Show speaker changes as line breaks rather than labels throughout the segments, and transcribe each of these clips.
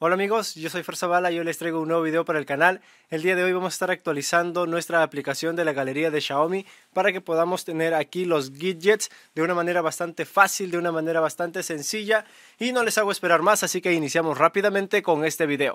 Hola amigos, yo soy Forzavala, y yo les traigo un nuevo video para el canal. El día de hoy vamos a estar actualizando nuestra aplicación de la galería de Xiaomi para que podamos tener aquí los widgets de una manera bastante fácil, de una manera bastante sencilla y no les hago esperar más, así que iniciamos rápidamente con este video.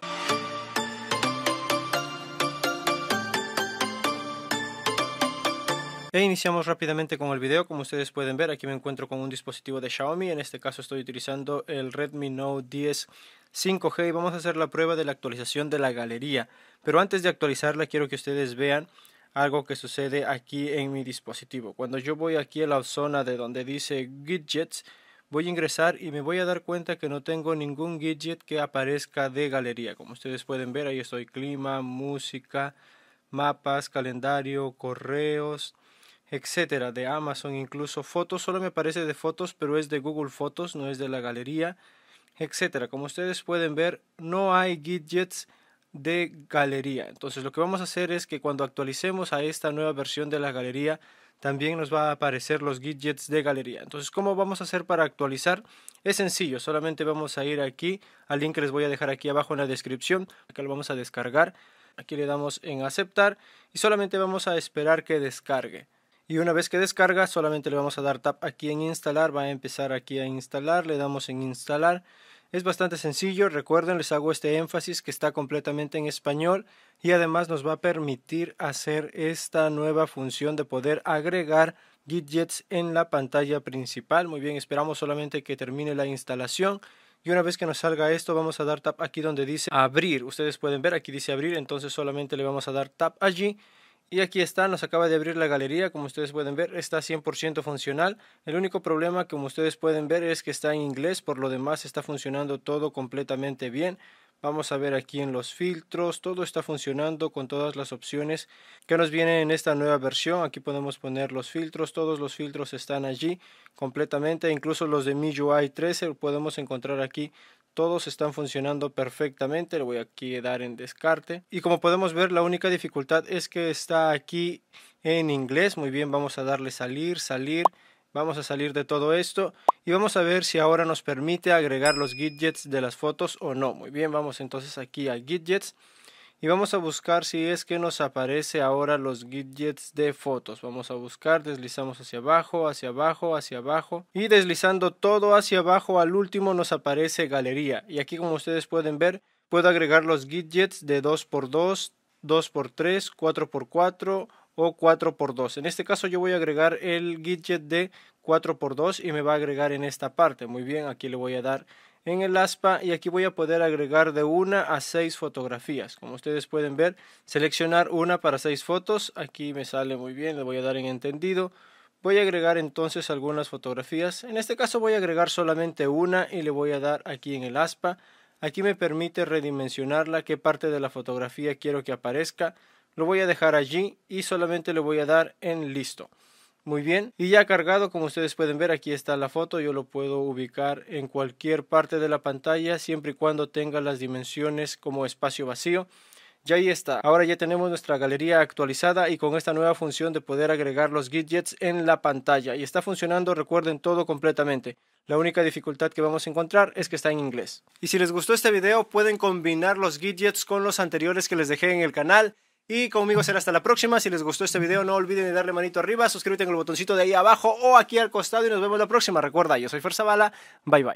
E iniciamos rápidamente con el video, como ustedes pueden ver aquí me encuentro con un dispositivo de Xiaomi, en este caso estoy utilizando el Redmi Note 10 5G y vamos a hacer la prueba de la actualización de la galería. Pero antes de actualizarla quiero que ustedes vean algo que sucede aquí en mi dispositivo. Cuando yo voy aquí a la zona de donde dice Widgets, voy a ingresar y me voy a dar cuenta que no tengo ningún widget que aparezca de galería. Como ustedes pueden ver, ahí estoy clima, música, mapas, calendario, correos, etcétera, de Amazon, incluso fotos. Solo me aparece de fotos, pero es de Google Fotos, no es de la galería etcétera. Como ustedes pueden ver, no hay widgets de galería. Entonces lo que vamos a hacer es que cuando actualicemos a esta nueva versión de la galería, también nos va a aparecer los widgets de galería. Entonces, ¿cómo vamos a hacer para actualizar? Es sencillo, solamente vamos a ir aquí al link que les voy a dejar aquí abajo en la descripción. Acá lo vamos a descargar. Aquí le damos en aceptar y solamente vamos a esperar que descargue. Y una vez que descarga, solamente le vamos a dar tap aquí en instalar, va a empezar aquí a instalar, le damos en instalar. Es bastante sencillo, recuerden, les hago este énfasis que está completamente en español y además nos va a permitir hacer esta nueva función de poder agregar widgets en la pantalla principal. Muy bien, esperamos solamente que termine la instalación. Y una vez que nos salga esto, vamos a dar tap aquí donde dice abrir. Ustedes pueden ver, aquí dice abrir, entonces solamente le vamos a dar tap allí. Y aquí está, nos acaba de abrir la galería, como ustedes pueden ver, está 100% funcional. El único problema, como ustedes pueden ver, es que está en inglés, por lo demás está funcionando todo completamente bien. Vamos a ver aquí en los filtros, todo está funcionando con todas las opciones que nos vienen en esta nueva versión. Aquí podemos poner los filtros, todos los filtros están allí completamente, incluso los de MIUI 13 podemos encontrar aquí todos están funcionando perfectamente, le voy a dar en descarte. Y como podemos ver, la única dificultad es que está aquí en inglés. Muy bien, vamos a darle salir, salir. Vamos a salir de todo esto y vamos a ver si ahora nos permite agregar los widgets de las fotos o no. Muy bien, vamos entonces aquí a widgets y vamos a buscar si es que nos aparece ahora los widgets de fotos vamos a buscar deslizamos hacia abajo hacia abajo hacia abajo y deslizando todo hacia abajo al último nos aparece galería y aquí como ustedes pueden ver puedo agregar los widgets de 2x2 2x3 4x4 o 4x2. En este caso yo voy a agregar el widget de 4x2 y me va a agregar en esta parte. Muy bien, aquí le voy a dar en el aspa y aquí voy a poder agregar de una a seis fotografías. Como ustedes pueden ver, seleccionar una para seis fotos. Aquí me sale muy bien, le voy a dar en entendido. Voy a agregar entonces algunas fotografías. En este caso voy a agregar solamente una y le voy a dar aquí en el aspa. Aquí me permite redimensionarla, qué parte de la fotografía quiero que aparezca. Lo voy a dejar allí y solamente le voy a dar en listo muy bien y ya cargado como ustedes pueden ver aquí está la foto yo lo puedo ubicar en cualquier parte de la pantalla siempre y cuando tenga las dimensiones como espacio vacío ya ahí está. Ahora ya tenemos nuestra galería actualizada y con esta nueva función de poder agregar los widgets en la pantalla. Y está funcionando, recuerden, todo completamente. La única dificultad que vamos a encontrar es que está en inglés. Y si les gustó este video, pueden combinar los widgets con los anteriores que les dejé en el canal. Y conmigo será hasta la próxima. Si les gustó este video, no olviden de darle manito arriba, suscríbete en el botoncito de ahí abajo o aquí al costado y nos vemos la próxima. Recuerda, yo soy Fuerza Bala. Bye bye.